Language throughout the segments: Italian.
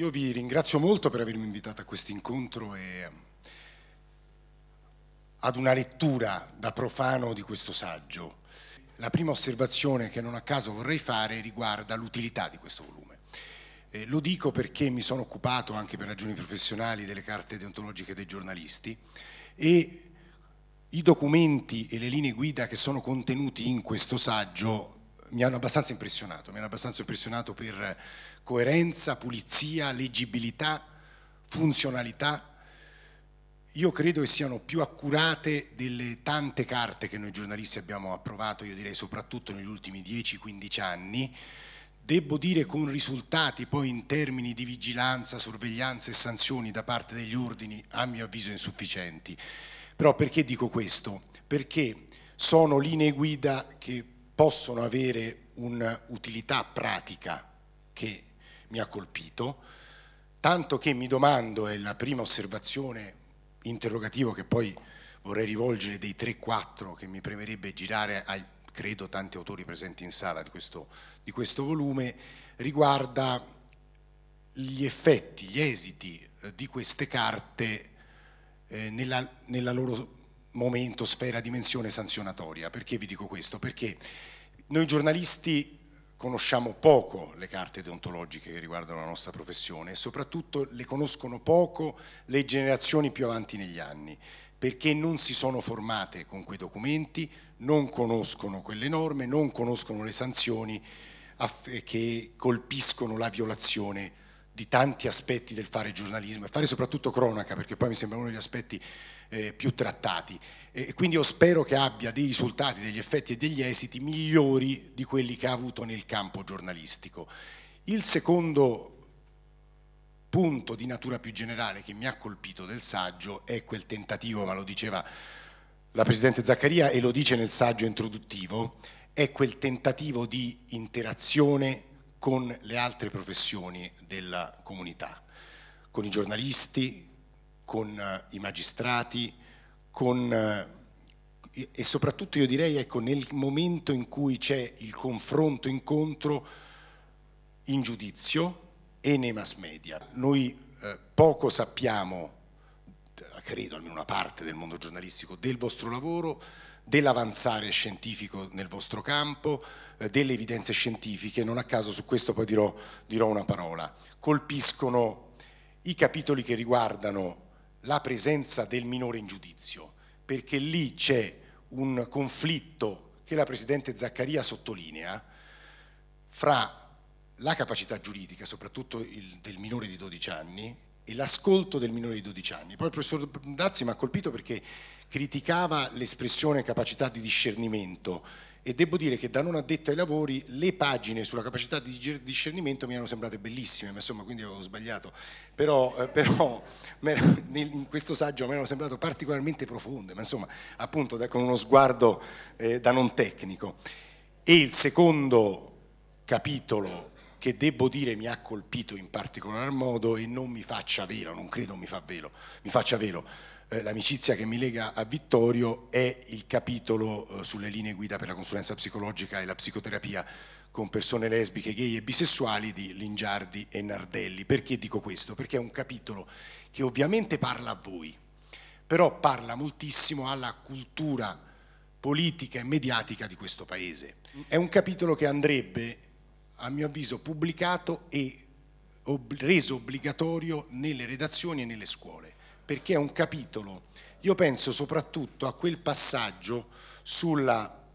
io vi ringrazio molto per avermi invitato a questo incontro e ehm, ad una lettura da profano di questo saggio. La prima osservazione che non a caso vorrei fare riguarda l'utilità di questo volume. Eh, lo dico perché mi sono occupato anche per ragioni professionali delle carte deontologiche dei giornalisti e i documenti e le linee guida che sono contenuti in questo saggio mi hanno abbastanza impressionato, mi hanno abbastanza impressionato per coerenza, pulizia, leggibilità, funzionalità. Io credo che siano più accurate delle tante carte che noi giornalisti abbiamo approvato, io direi soprattutto negli ultimi 10-15 anni, devo dire con risultati poi in termini di vigilanza, sorveglianza e sanzioni da parte degli ordini a mio avviso insufficienti. Però perché dico questo? Perché sono linee guida che possono avere un'utilità pratica che mi ha colpito, tanto che mi domando, è la prima osservazione interrogativa che poi vorrei rivolgere dei 3-4 che mi premerebbe girare ai, credo, tanti autori presenti in sala di questo, di questo volume, riguarda gli effetti, gli esiti eh, di queste carte eh, nella, nella loro momento, sfera, dimensione sanzionatoria. Perché vi dico questo? Perché noi giornalisti conosciamo poco le carte deontologiche che riguardano la nostra professione e soprattutto le conoscono poco le generazioni più avanti negli anni perché non si sono formate con quei documenti, non conoscono quelle norme, non conoscono le sanzioni che colpiscono la violazione di tanti aspetti del fare giornalismo e fare soprattutto cronaca, perché poi mi sembra uno degli aspetti eh, più trattati. E quindi io spero che abbia dei risultati, degli effetti e degli esiti migliori di quelli che ha avuto nel campo giornalistico. Il secondo punto di natura più generale che mi ha colpito del saggio è quel tentativo, ma lo diceva la Presidente Zaccaria e lo dice nel saggio introduttivo, è quel tentativo di interazione con le altre professioni della comunità, con i giornalisti, con eh, i magistrati, con, eh, e soprattutto io direi ecco, nel momento in cui c'è il confronto, incontro in giudizio e nei mass media. Noi eh, poco sappiamo, eh, credo almeno una parte del mondo giornalistico, del vostro lavoro, dell'avanzare scientifico nel vostro campo, eh, delle evidenze scientifiche, non a caso su questo poi dirò, dirò una parola. Colpiscono i capitoli che riguardano la presenza del minore in giudizio, perché lì c'è un conflitto che la Presidente Zaccaria sottolinea fra la capacità giuridica, soprattutto il, del minore di 12 anni, e l'ascolto del minore di 12 anni. Poi il professor Dazzi mi ha colpito perché criticava l'espressione capacità di discernimento e devo dire che da non addetto ai lavori le pagine sulla capacità di discernimento mi hanno sembrate bellissime, ma insomma quindi avevo sbagliato, però, eh, però in questo saggio mi erano sembrato particolarmente profonde, ma insomma appunto con uno sguardo eh, da non tecnico. E il secondo capitolo che devo dire mi ha colpito in particolar modo e non mi faccia velo, non credo mi, fa velo, mi faccia velo, eh, l'amicizia che mi lega a Vittorio è il capitolo eh, sulle linee guida per la consulenza psicologica e la psicoterapia con persone lesbiche, gay e bisessuali di Lingiardi e Nardelli. Perché dico questo? Perché è un capitolo che ovviamente parla a voi, però parla moltissimo alla cultura politica e mediatica di questo paese. È un capitolo che andrebbe, a mio avviso, pubblicato e ob reso obbligatorio nelle redazioni e nelle scuole perché è un capitolo. Io penso soprattutto a quel passaggio sulla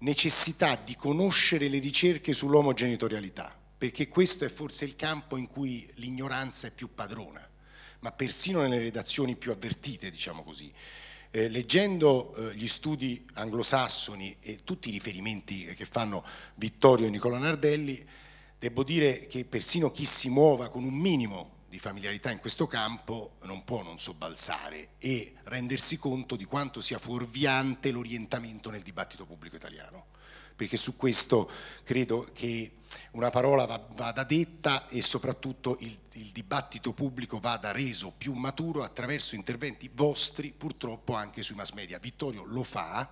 necessità di conoscere le ricerche sull'omogenitorialità, perché questo è forse il campo in cui l'ignoranza è più padrona, ma persino nelle redazioni più avvertite, diciamo così. Eh, leggendo eh, gli studi anglosassoni e tutti i riferimenti che fanno Vittorio e Nicola Nardelli, devo dire che persino chi si muova con un minimo di familiarità in questo campo non può non sobbalzare e rendersi conto di quanto sia fuorviante l'orientamento nel dibattito pubblico italiano, perché su questo credo che una parola vada detta e soprattutto il, il dibattito pubblico vada reso più maturo attraverso interventi vostri, purtroppo anche sui mass media. Vittorio lo fa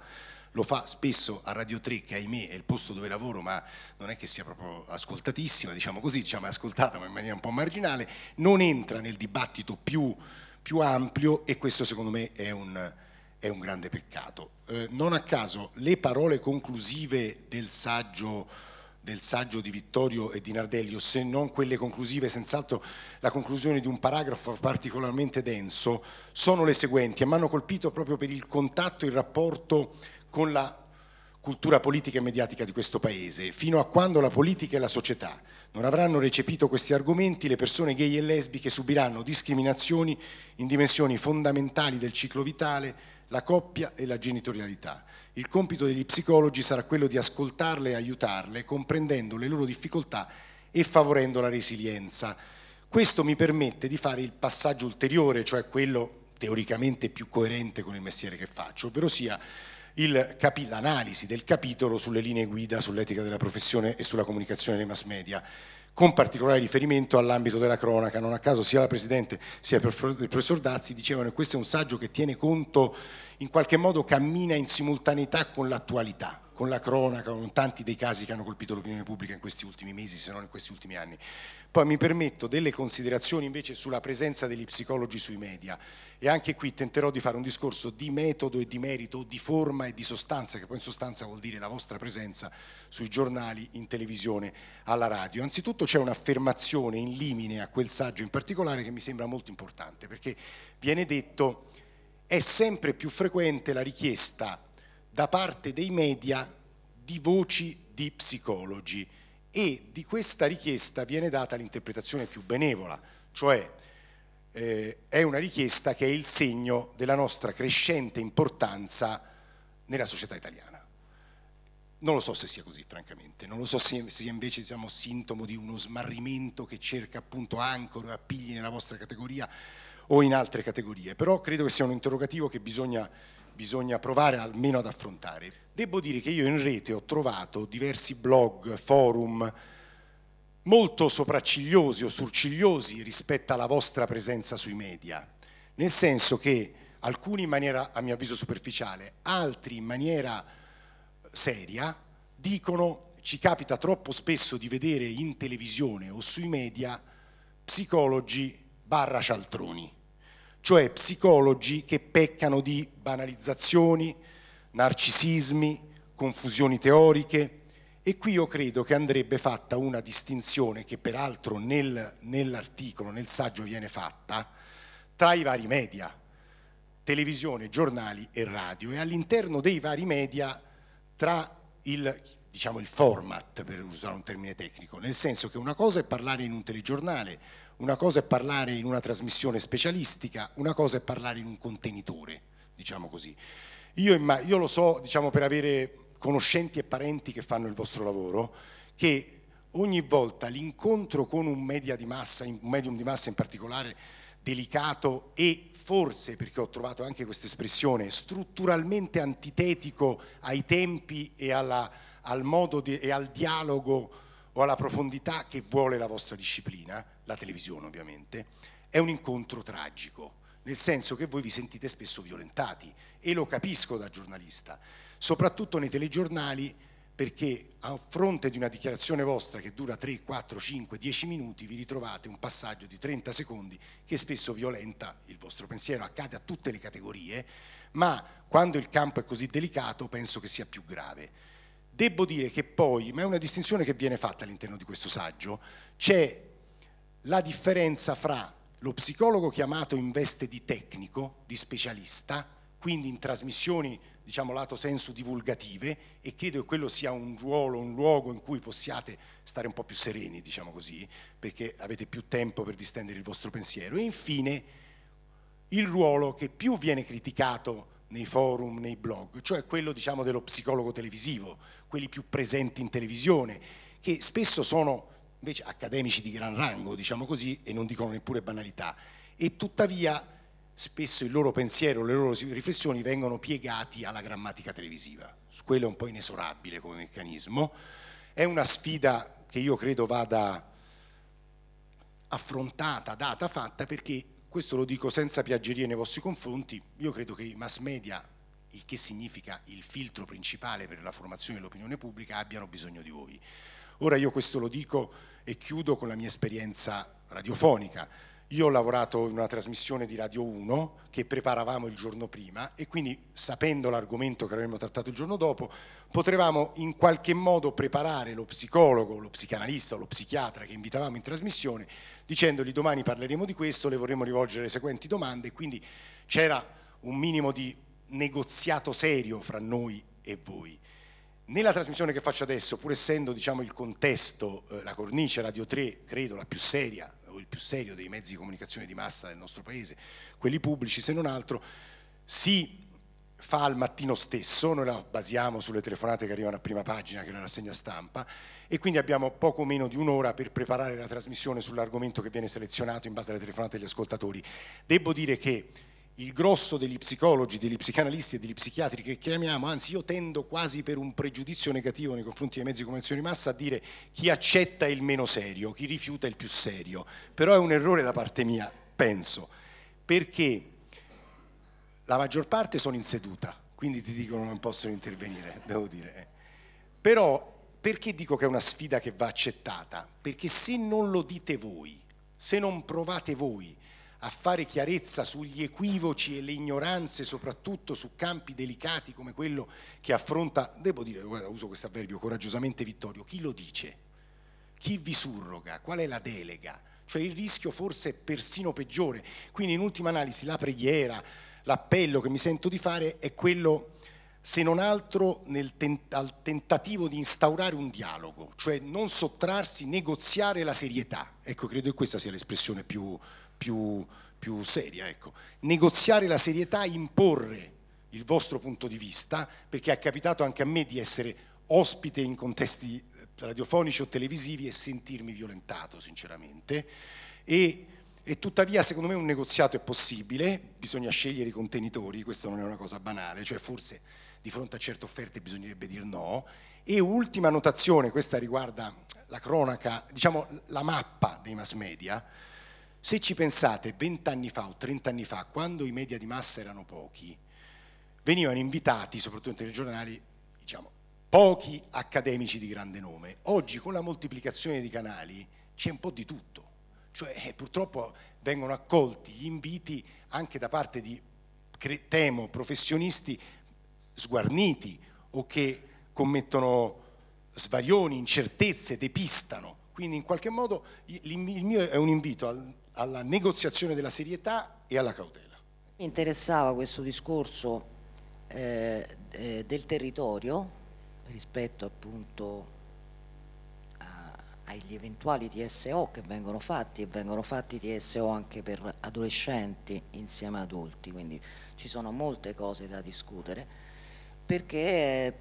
lo fa spesso a Radio 3 che ahimè è il posto dove lavoro ma non è che sia proprio ascoltatissima, diciamo così, diciamo è ascoltata ma in maniera un po' marginale, non entra nel dibattito più, più ampio e questo secondo me è un, è un grande peccato. Eh, non a caso le parole conclusive del saggio del saggio di Vittorio e di Nardelio, se non quelle conclusive, senz'altro la conclusione di un paragrafo particolarmente denso, sono le seguenti e mi hanno colpito proprio per il contatto, il rapporto con la cultura politica e mediatica di questo paese. Fino a quando la politica e la società non avranno recepito questi argomenti, le persone gay e lesbiche subiranno discriminazioni in dimensioni fondamentali del ciclo vitale, la coppia e la genitorialità. Il compito degli psicologi sarà quello di ascoltarle e aiutarle, comprendendo le loro difficoltà e favorendo la resilienza. Questo mi permette di fare il passaggio ulteriore, cioè quello teoricamente più coerente con il mestiere che faccio, ovvero sia l'analisi del capitolo sulle linee guida, sull'etica della professione e sulla comunicazione dei mass media con particolare riferimento all'ambito della cronaca. Non a caso sia la Presidente sia il Professor Dazzi dicevano che questo è un saggio che tiene conto, in qualche modo cammina in simultaneità con l'attualità, con la cronaca, con tanti dei casi che hanno colpito l'opinione pubblica in questi ultimi mesi, se non in questi ultimi anni. Poi mi permetto delle considerazioni invece sulla presenza degli psicologi sui media e anche qui tenterò di fare un discorso di metodo e di merito, di forma e di sostanza, che poi in sostanza vuol dire la vostra presenza sui giornali, in televisione, alla radio. Anzitutto c'è un'affermazione in limine a quel saggio in particolare che mi sembra molto importante, perché viene detto è sempre più frequente la richiesta da parte dei media di voci di psicologi e di questa richiesta viene data l'interpretazione più benevola, cioè eh, è una richiesta che è il segno della nostra crescente importanza nella società italiana. Non lo so se sia così, francamente, non lo so se, se invece siamo sintomo di uno smarrimento che cerca appunto ancora e appigli nella vostra categoria o in altre categorie, però credo che sia un interrogativo che bisogna, bisogna provare almeno ad affrontare. Devo dire che io in rete ho trovato diversi blog, forum molto sopraccigliosi o surcigliosi rispetto alla vostra presenza sui media, nel senso che alcuni in maniera, a mio avviso, superficiale, altri in maniera eh, seria, dicono ci capita troppo spesso di vedere in televisione o sui media psicologi barra cialtroni, cioè psicologi che peccano di banalizzazioni, narcisismi, confusioni teoriche e qui io credo che andrebbe fatta una distinzione che peraltro nel, nell'articolo, nel saggio viene fatta, tra i vari media, televisione, giornali e radio e all'interno dei vari media tra il, diciamo, il format, per usare un termine tecnico, nel senso che una cosa è parlare in un telegiornale, una cosa è parlare in una trasmissione specialistica, una cosa è parlare in un contenitore, diciamo così. Io, io lo so, diciamo, per avere conoscenti e parenti che fanno il vostro lavoro, che ogni volta l'incontro con un, media di massa, un medium di massa in particolare delicato e forse, perché ho trovato anche questa espressione, strutturalmente antitetico ai tempi e, alla, al modo di, e al dialogo o alla profondità che vuole la vostra disciplina, la televisione ovviamente, è un incontro tragico nel senso che voi vi sentite spesso violentati e lo capisco da giornalista, soprattutto nei telegiornali perché a fronte di una dichiarazione vostra che dura 3, 4, 5, 10 minuti vi ritrovate un passaggio di 30 secondi che spesso violenta il vostro pensiero, accade a tutte le categorie, ma quando il campo è così delicato penso che sia più grave. Devo dire che poi, ma è una distinzione che viene fatta all'interno di questo saggio, c'è la differenza fra lo psicologo chiamato in veste di tecnico, di specialista, quindi in trasmissioni, diciamo, lato senso divulgative, e credo che quello sia un ruolo, un luogo in cui possiate stare un po' più sereni, diciamo così, perché avete più tempo per distendere il vostro pensiero. E infine il ruolo che più viene criticato nei forum, nei blog, cioè quello diciamo, dello psicologo televisivo, quelli più presenti in televisione, che spesso sono invece accademici di gran rango, diciamo così, e non dicono neppure banalità. E tuttavia spesso il loro pensiero, le loro riflessioni vengono piegati alla grammatica televisiva. Quello è un po' inesorabile come meccanismo. È una sfida che io credo vada affrontata, data, fatta, perché questo lo dico senza piaggerie nei vostri confronti, io credo che i mass media, il che significa il filtro principale per la formazione dell'opinione pubblica, abbiano bisogno di voi. Ora io questo lo dico e chiudo con la mia esperienza radiofonica. Io ho lavorato in una trasmissione di Radio 1 che preparavamo il giorno prima e quindi sapendo l'argomento che avremmo trattato il giorno dopo potevamo in qualche modo preparare lo psicologo, lo psicanalista o lo psichiatra che invitavamo in trasmissione dicendogli domani parleremo di questo, le vorremmo rivolgere le seguenti domande e quindi c'era un minimo di negoziato serio fra noi e voi nella trasmissione che faccio adesso, pur essendo diciamo, il contesto, eh, la cornice Radio 3, credo la più seria o il più serio dei mezzi di comunicazione di massa del nostro paese, quelli pubblici se non altro, si fa al mattino stesso, noi la basiamo sulle telefonate che arrivano a prima pagina, che è la rassegna stampa, e quindi abbiamo poco meno di un'ora per preparare la trasmissione sull'argomento che viene selezionato in base alle telefonate degli ascoltatori. Devo dire che il grosso degli psicologi, degli psicanalisti e degli psichiatri che chiamiamo, anzi io tendo quasi per un pregiudizio negativo nei confronti dei mezzi di comunicazione di massa a dire chi accetta è il meno serio, chi rifiuta è il più serio, però è un errore da parte mia, penso, perché la maggior parte sono in seduta, quindi ti dicono non possono intervenire, devo dire. Eh. Però perché dico che è una sfida che va accettata? Perché se non lo dite voi, se non provate voi, a fare chiarezza sugli equivoci e le ignoranze, soprattutto su campi delicati come quello che affronta, devo dire, uso questo avverbio coraggiosamente Vittorio, chi lo dice? Chi vi surroga? Qual è la delega? Cioè il rischio forse è persino peggiore. Quindi in ultima analisi la preghiera, l'appello che mi sento di fare è quello se non altro tent al tentativo di instaurare un dialogo, cioè non sottrarsi, negoziare la serietà. Ecco, credo che questa sia l'espressione più, più, più seria. Ecco. Negoziare la serietà, imporre il vostro punto di vista, perché è capitato anche a me di essere ospite in contesti eh, radiofonici o televisivi e sentirmi violentato, sinceramente. E, e, tuttavia, secondo me, un negoziato è possibile, bisogna scegliere i contenitori, questa non è una cosa banale, cioè forse di fronte a certe offerte bisognerebbe dire no. E ultima notazione, questa riguarda la cronaca, diciamo la mappa dei mass media, se ci pensate, vent'anni fa o trent'anni fa, quando i media di massa erano pochi, venivano invitati, soprattutto nei giornali, diciamo, pochi accademici di grande nome. Oggi con la moltiplicazione di canali c'è un po' di tutto, cioè eh, purtroppo vengono accolti gli inviti anche da parte di, temo, professionisti sguarniti o che commettono svarioni, incertezze, depistano. Quindi in qualche modo il mio è un invito alla negoziazione della serietà e alla cautela. Mi interessava questo discorso eh, eh, del territorio rispetto appunto a, agli eventuali TSO che vengono fatti e vengono fatti TSO anche per adolescenti insieme ad adulti, quindi ci sono molte cose da discutere perché eh,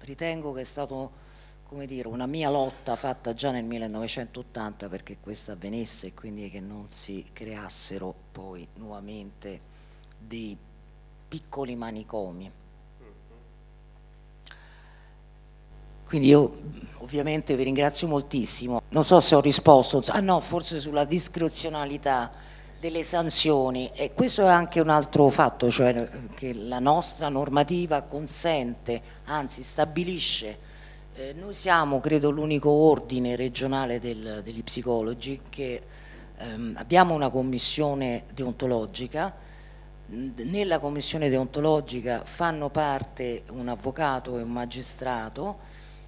ritengo che è stato come dire, una mia lotta fatta già nel 1980 perché questa avvenisse e quindi che non si creassero poi nuovamente dei piccoli manicomi. Quindi io ovviamente vi ringrazio moltissimo, non so se ho risposto, ah no, forse sulla discrezionalità delle sanzioni e questo è anche un altro fatto, cioè che la nostra normativa consente, anzi stabilisce eh, noi siamo, credo, l'unico ordine regionale del, degli psicologi che ehm, abbiamo una commissione deontologica, nella commissione deontologica fanno parte un avvocato e un magistrato,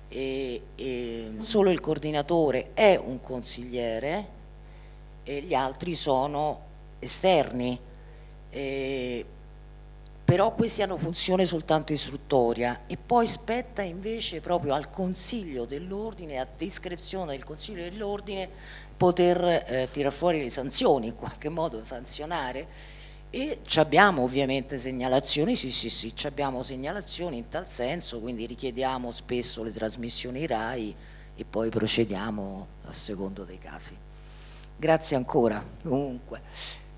e, e solo il coordinatore è un consigliere e gli altri sono esterni. E, però questi hanno funzione soltanto istruttoria e poi spetta invece proprio al Consiglio dell'Ordine, a discrezione del Consiglio dell'Ordine, poter eh, tirar fuori le sanzioni, in qualche modo sanzionare e ci abbiamo ovviamente segnalazioni, sì sì sì, abbiamo segnalazioni in tal senso, quindi richiediamo spesso le trasmissioni RAI e poi procediamo a secondo dei casi. Grazie ancora, comunque.